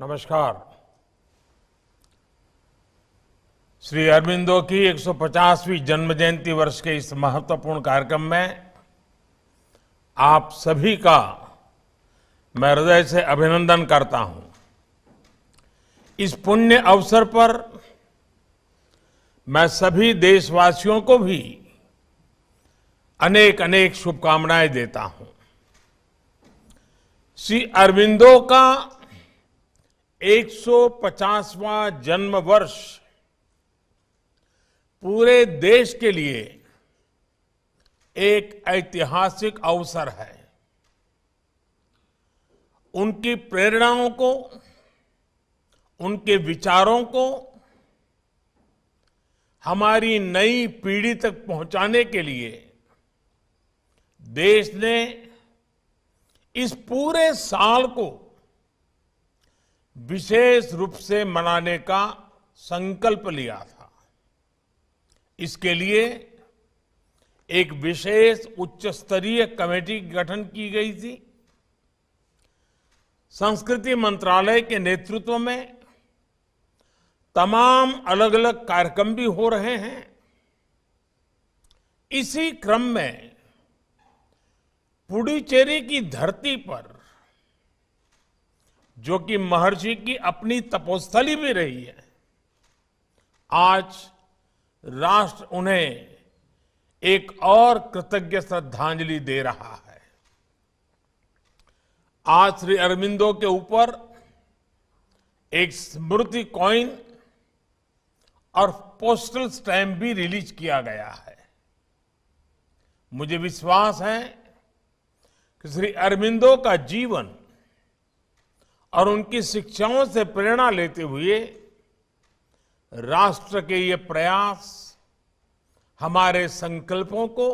नमस्कार श्री अरविंदो की 150वीं जन्म जयंती वर्ष के इस महत्वपूर्ण कार्यक्रम में आप सभी का मैं हृदय से अभिनंदन करता हूं इस पुण्य अवसर पर मैं सभी देशवासियों को भी अनेक अनेक शुभकामनाएं देता हूं श्री अरविंदो का 150वां जन्म वर्ष पूरे देश के लिए एक ऐतिहासिक अवसर है उनकी प्रेरणाओं को उनके विचारों को हमारी नई पीढ़ी तक पहुंचाने के लिए देश ने इस पूरे साल को विशेष रूप से मनाने का संकल्प लिया था इसके लिए एक विशेष उच्च स्तरीय कमेटी गठन की गई थी संस्कृति मंत्रालय के नेतृत्व में तमाम अलग अलग कार्यक्रम भी हो रहे हैं इसी क्रम में पुडुचेरी की धरती पर जो कि महर्षि की अपनी तपोस्थली भी रही है आज राष्ट्र उन्हें एक और कृतज्ञ श्रद्धांजलि दे रहा है आज श्री अरविंदो के ऊपर एक स्मृति कॉइन और पोस्टल स्टैम्प भी रिलीज किया गया है मुझे विश्वास है कि श्री अरविंदो का जीवन और उनकी शिक्षाओं से प्रेरणा लेते हुए राष्ट्र के ये प्रयास हमारे संकल्पों को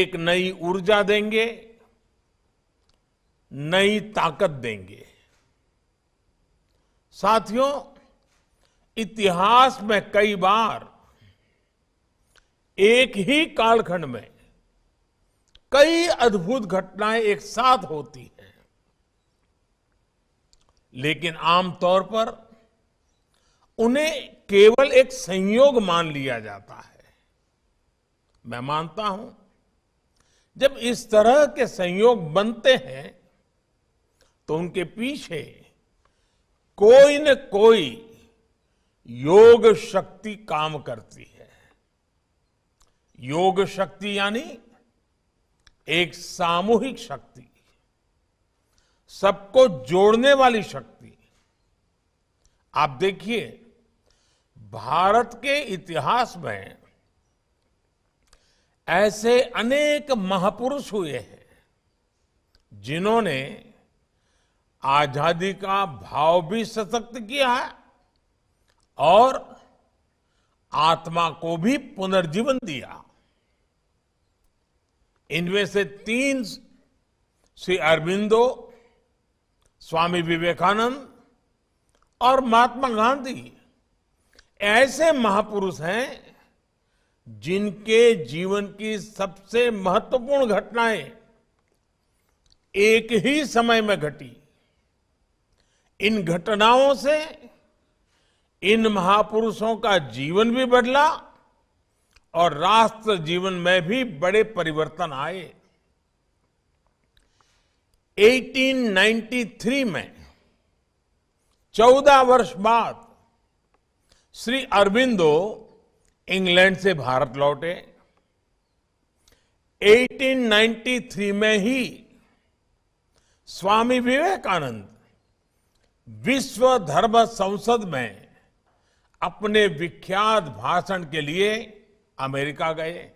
एक नई ऊर्जा देंगे नई ताकत देंगे साथियों इतिहास में कई बार एक ही कालखंड में कई अद्भुत घटनाएं एक साथ होती हैं लेकिन आमतौर पर उन्हें केवल एक संयोग मान लिया जाता है मैं मानता हूं जब इस तरह के संयोग बनते हैं तो उनके पीछे कोई न कोई योग शक्ति काम करती है योग शक्ति यानी एक सामूहिक शक्ति सबको जोड़ने वाली शक्ति आप देखिए भारत के इतिहास में ऐसे अनेक महापुरुष हुए हैं जिन्होंने आजादी का भाव भी सशक्त किया है और आत्मा को भी पुनर्जीवन दिया इनमें से तीन श्री अरविंदो स्वामी विवेकानंद और महात्मा गांधी ऐसे महापुरुष हैं जिनके जीवन की सबसे महत्वपूर्ण घटनाएं एक ही समय में घटी इन घटनाओं से इन महापुरुषों का जीवन भी बदला और राष्ट्र जीवन में भी बड़े परिवर्तन आए 1893 में 14 वर्ष बाद श्री अरविंदो इंग्लैंड से भारत लौटे 1893 में ही स्वामी विवेकानंद विश्व धर्म संसद में अपने विख्यात भाषण के लिए अमेरिका गए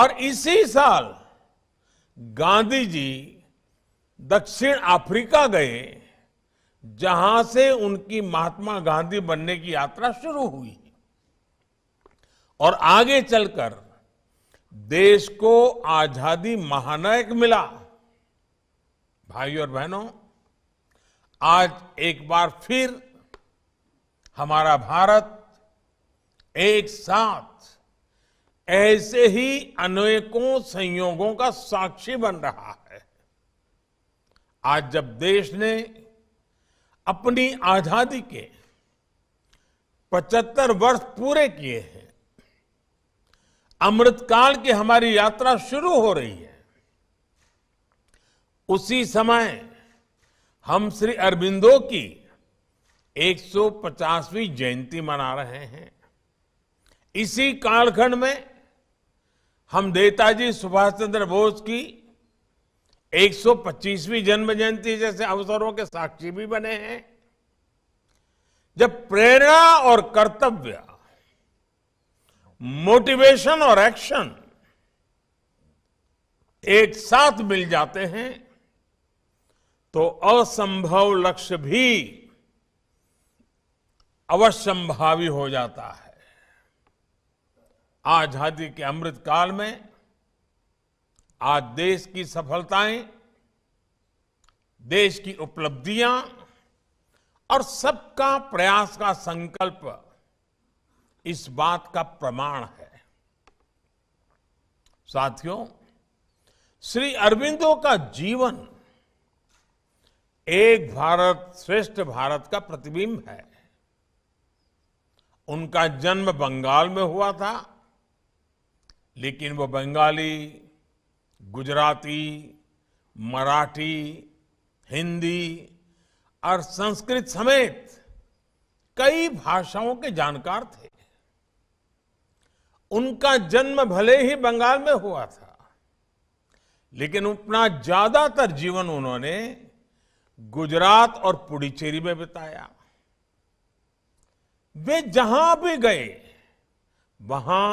और इसी साल गांधी जी दक्षिण अफ्रीका गए जहां से उनकी महात्मा गांधी बनने की यात्रा शुरू हुई और आगे चलकर देश को आजादी महानायक मिला भाइयों और बहनों आज एक बार फिर हमारा भारत एक साथ ऐसे ही अनेकों संयोगों का साक्षी बन रहा है आज जब देश ने अपनी आजादी के 75 वर्ष पूरे किए हैं अमृतकाल की हमारी यात्रा शुरू हो रही है उसी समय हम श्री अरबिंदो की 150वीं जयंती मना रहे हैं इसी कालखंड में हम नेताजी सुभाष चंद्र बोस की 125वीं जन्म जयंती जैसे अवसरों के साक्षी भी बने हैं जब प्रेरणा और कर्तव्य मोटिवेशन और एक्शन एक साथ मिल जाते हैं तो असंभव लक्ष्य भी अवश्यंभावी हो जाता है आजादी के अमृत काल में आज देश की सफलताएं देश की उपलब्धियां और सबका प्रयास का संकल्प इस बात का प्रमाण है साथियों श्री अरविंदो का जीवन एक भारत श्रेष्ठ भारत का प्रतिबिंब है उनका जन्म बंगाल में हुआ था लेकिन वो बंगाली गुजराती मराठी हिंदी और संस्कृत समेत कई भाषाओं के जानकार थे उनका जन्म भले ही बंगाल में हुआ था लेकिन अपना ज्यादातर जीवन उन्होंने गुजरात और पुडुचेरी में बिताया वे जहां भी गए वहां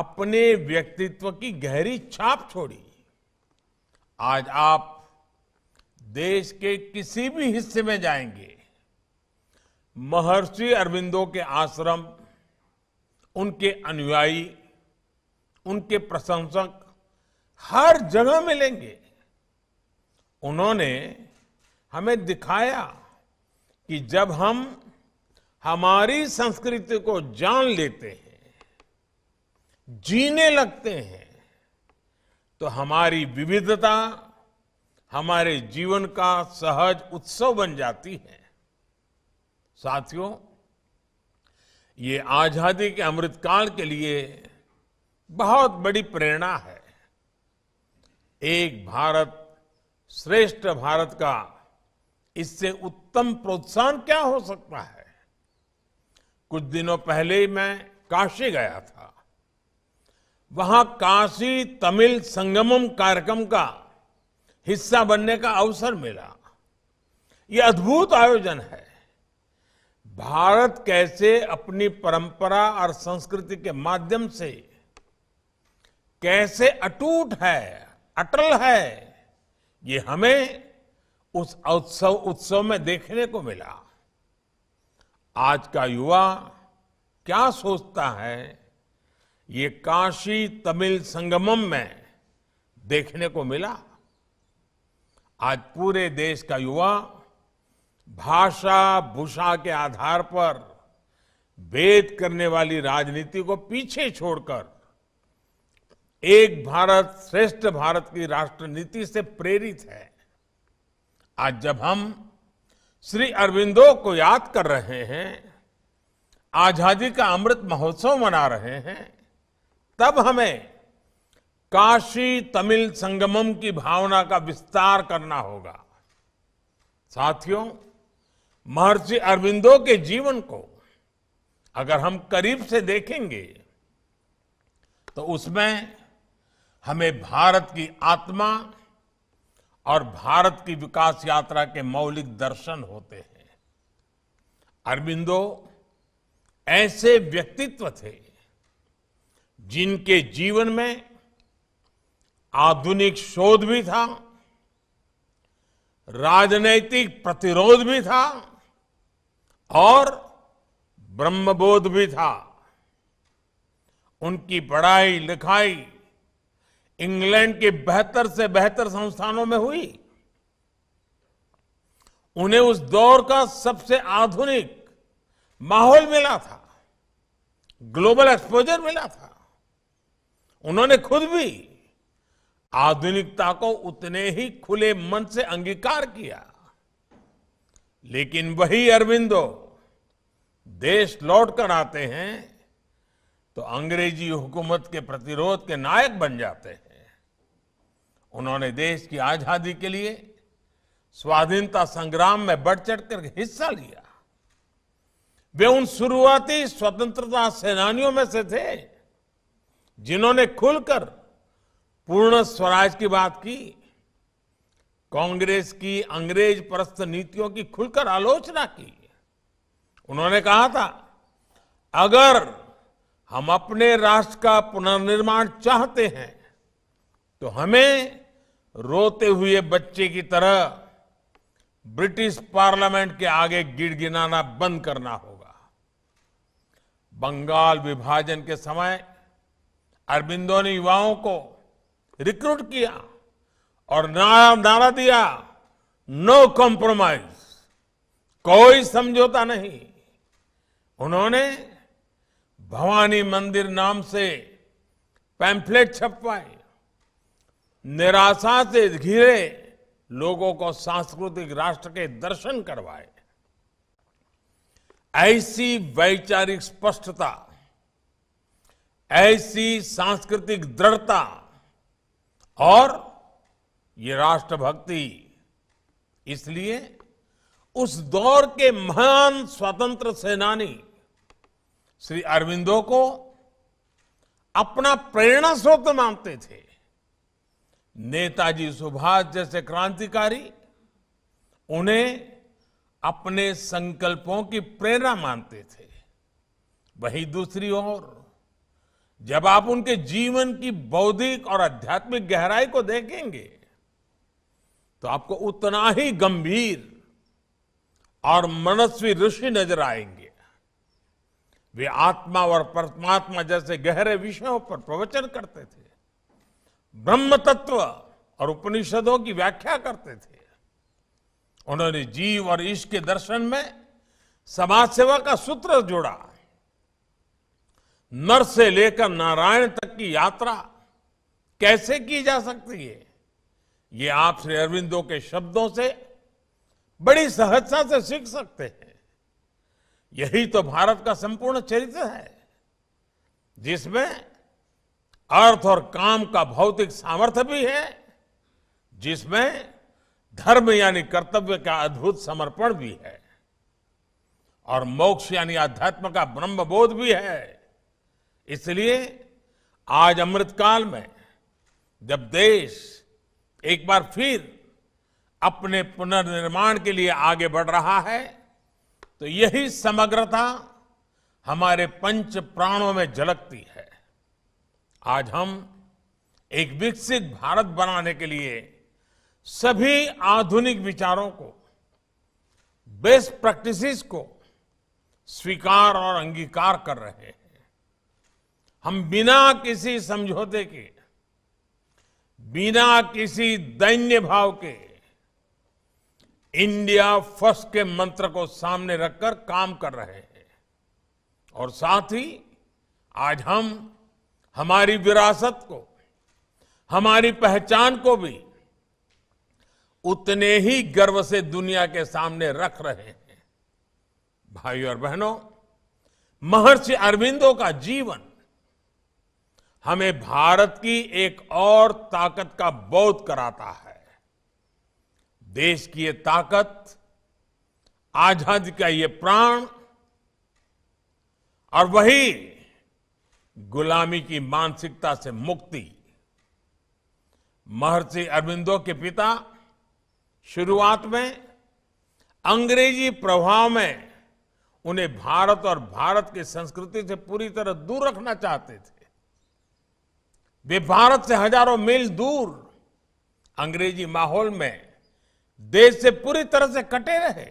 अपने व्यक्तित्व की गहरी छाप छोड़ी आज आप देश के किसी भी हिस्से में जाएंगे महर्षि अरविंदो के आश्रम उनके अनुयायी उनके प्रशंसक हर जगह मिलेंगे उन्होंने हमें दिखाया कि जब हम हमारी संस्कृति को जान लेते हैं जीने लगते हैं तो हमारी विविधता हमारे जीवन का सहज उत्सव बन जाती है साथियों ये आजादी के अमृतकाल के लिए बहुत बड़ी प्रेरणा है एक भारत श्रेष्ठ भारत का इससे उत्तम प्रोत्साहन क्या हो सकता है कुछ दिनों पहले ही मैं काशी गया था वहां काशी तमिल संगमम कार्यक्रम का हिस्सा बनने का अवसर मिला ये अद्भुत आयोजन है भारत कैसे अपनी परंपरा और संस्कृति के माध्यम से कैसे अटूट है अटल है ये हमें उस उत्सव उत्सव में देखने को मिला आज का युवा क्या सोचता है ये काशी तमिल संगमम में देखने को मिला आज पूरे देश का युवा भाषा भूषा के आधार पर भेद करने वाली राजनीति को पीछे छोड़कर एक भारत श्रेष्ठ भारत की राष्ट्र नीति से प्रेरित है आज जब हम श्री अरविंदो को याद कर रहे हैं आजादी का अमृत महोत्सव मना रहे हैं तब हमें काशी तमिल संगमम की भावना का विस्तार करना होगा साथियों महर्षि अरविंदो के जीवन को अगर हम करीब से देखेंगे तो उसमें हमें भारत की आत्मा और भारत की विकास यात्रा के मौलिक दर्शन होते हैं अरविंदो ऐसे व्यक्तित्व थे जिनके जीवन में आधुनिक शोध भी था राजनैतिक प्रतिरोध भी था और ब्रह्मबोध भी था उनकी पढ़ाई लिखाई इंग्लैंड के बेहतर से बेहतर संस्थानों में हुई उन्हें उस दौर का सबसे आधुनिक माहौल मिला था ग्लोबल एक्सपोजर मिला था उन्होंने खुद भी आधुनिकता को उतने ही खुले मन से अंगीकार किया लेकिन वही अरविंदो देश लौट कर आते हैं तो अंग्रेजी हुकूमत के प्रतिरोध के नायक बन जाते हैं उन्होंने देश की आजादी के लिए स्वाधीनता संग्राम में बढ़ चढ़ कर हिस्सा लिया वे उन शुरुआती स्वतंत्रता सेनानियों में से थे जिन्होंने खुलकर पूर्ण स्वराज की बात की कांग्रेस की अंग्रेज परस्त नीतियों की खुलकर आलोचना की उन्होंने कहा था अगर हम अपने राष्ट्र का पुनर्निर्माण चाहते हैं तो हमें रोते हुए बच्चे की तरह ब्रिटिश पार्लियामेंट के आगे गिड़गिनाना बंद करना होगा बंगाल विभाजन के समय अरबिंदो ने युवाओं को रिक्रूट किया और नारा नारा दिया नो कॉम्प्रोमाइज कोई समझौता नहीं उन्होंने भवानी मंदिर नाम से पैम्फलेट छपवाए निराशा से घिरे लोगों को सांस्कृतिक राष्ट्र के दर्शन करवाए ऐसी वैचारिक स्पष्टता ऐसी सांस्कृतिक दृढ़ता और ये राष्ट्रभक्ति इसलिए उस दौर के महान स्वतंत्र सेनानी श्री अरविंदो को अपना प्रेरणा स्रोत मानते थे नेताजी सुभाष जैसे क्रांतिकारी उन्हें अपने संकल्पों की प्रेरणा मानते थे वहीं दूसरी ओर जब आप उनके जीवन की बौद्धिक और आध्यात्मिक गहराई को देखेंगे तो आपको उतना ही गंभीर और मनस्वी ऋषि नजर आएंगे वे आत्मा और परमात्मा जैसे गहरे विषयों पर प्रवचन करते थे ब्रह्म तत्व और उपनिषदों की व्याख्या करते थे उन्होंने जीव और ईश के दर्शन में समाज सेवा का सूत्र जोड़ा नर से लेकर नारायण तक की यात्रा कैसे की जा सकती है ये आप श्री अरविंदो के शब्दों से बड़ी सहजता से सीख सकते हैं यही तो भारत का संपूर्ण चरित्र है जिसमें अर्थ और काम का भौतिक सामर्थ्य भी है जिसमें धर्म यानी कर्तव्य का अद्भुत समर्पण भी है और मोक्ष यानी आध्यात्म का ब्रह्मबोध भी है इसलिए आज अमृतकाल में जब देश एक बार फिर अपने पुनर्निर्माण के लिए आगे बढ़ रहा है तो यही समग्रता हमारे पंच प्राणों में झलकती है आज हम एक विकसित भारत बनाने के लिए सभी आधुनिक विचारों को बेस्ट प्रैक्टिसेस को स्वीकार और अंगीकार कर रहे हैं हम बिना किसी समझौते के बिना किसी दैन्य भाव के इंडिया फर्स्ट के मंत्र को सामने रखकर काम कर रहे हैं और साथ ही आज हम हमारी विरासत को हमारी पहचान को भी उतने ही गर्व से दुनिया के सामने रख रहे हैं भाइयों और बहनों महर्षि अरविंदों का जीवन हमें भारत की एक और ताकत का बोध कराता है देश की ये ताकत आजादी का ये प्राण और वही गुलामी की मानसिकता से मुक्ति महर्षि अरविंदो के पिता शुरुआत में अंग्रेजी प्रभाव में उन्हें भारत और भारत की संस्कृति से पूरी तरह दूर रखना चाहते थे वे भारत से हजारों मील दूर अंग्रेजी माहौल में देश से पूरी तरह से कटे रहे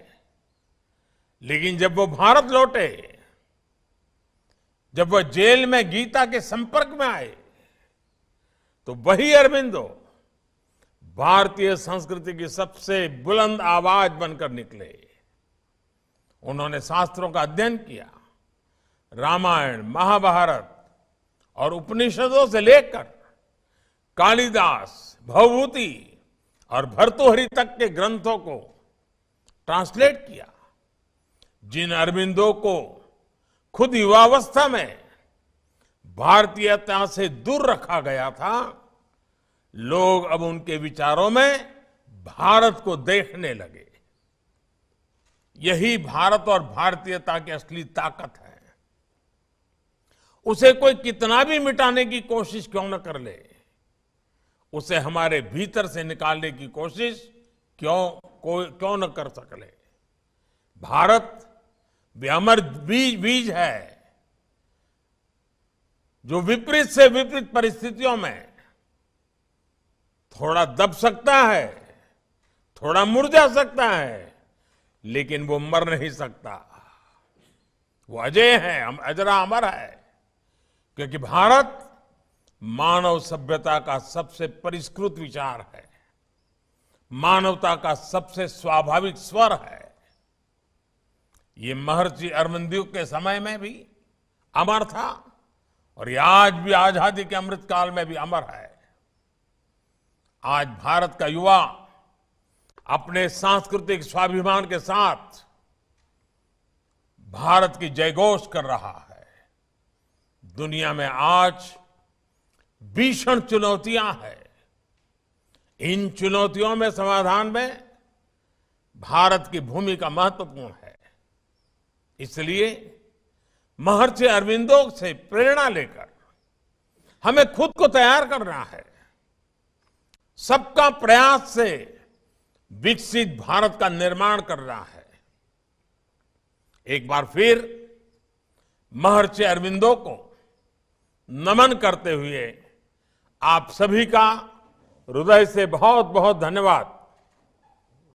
लेकिन जब वो भारत लौटे जब वह जेल में गीता के संपर्क में आए तो वही अरविंदो भारतीय संस्कृति की सबसे बुलंद आवाज बनकर निकले उन्होंने शास्त्रों का अध्ययन किया रामायण महाभारत और उपनिषदों से लेकर कालिदास भवभूति और भर्तुहरि तक के ग्रंथों को ट्रांसलेट किया जिन अरविंदों को खुद युवावस्था में भारतीयता से दूर रखा गया था लोग अब उनके विचारों में भारत को देखने लगे यही भारत और भारतीयता की असली ताकत है उसे कोई कितना भी मिटाने की कोशिश क्यों न कर ले उसे हमारे भीतर से निकालने की कोशिश क्यों कोई क्यों न कर सकले भारत भी अमर बीज बीज है जो विपरीत से विपरीत परिस्थितियों में थोड़ा दब सकता है थोड़ा मुरझा सकता है लेकिन वो मर नहीं सकता वो अजय है अजरा अमर है क्योंकि भारत मानव सभ्यता का सबसे परिष्कृत विचार है मानवता का सबसे स्वाभाविक स्वर है ये महर्षि अरविंदीव के समय में भी अमर था और ये आज भी आजादी के अमृतकाल में भी अमर है आज भारत का युवा अपने सांस्कृतिक स्वाभिमान के साथ भारत की जयघोष कर रहा है दुनिया में आज भीषण चुनौतियां हैं इन चुनौतियों में समाधान में भारत की भूमिका महत्वपूर्ण है इसलिए महर्षि अरविंदो से प्रेरणा लेकर हमें खुद को तैयार करना है सबका प्रयास से विकसित भारत का निर्माण करना है एक बार फिर महर्षि अरविंदो को नमन करते हुए आप सभी का हृदय से बहुत बहुत धन्यवाद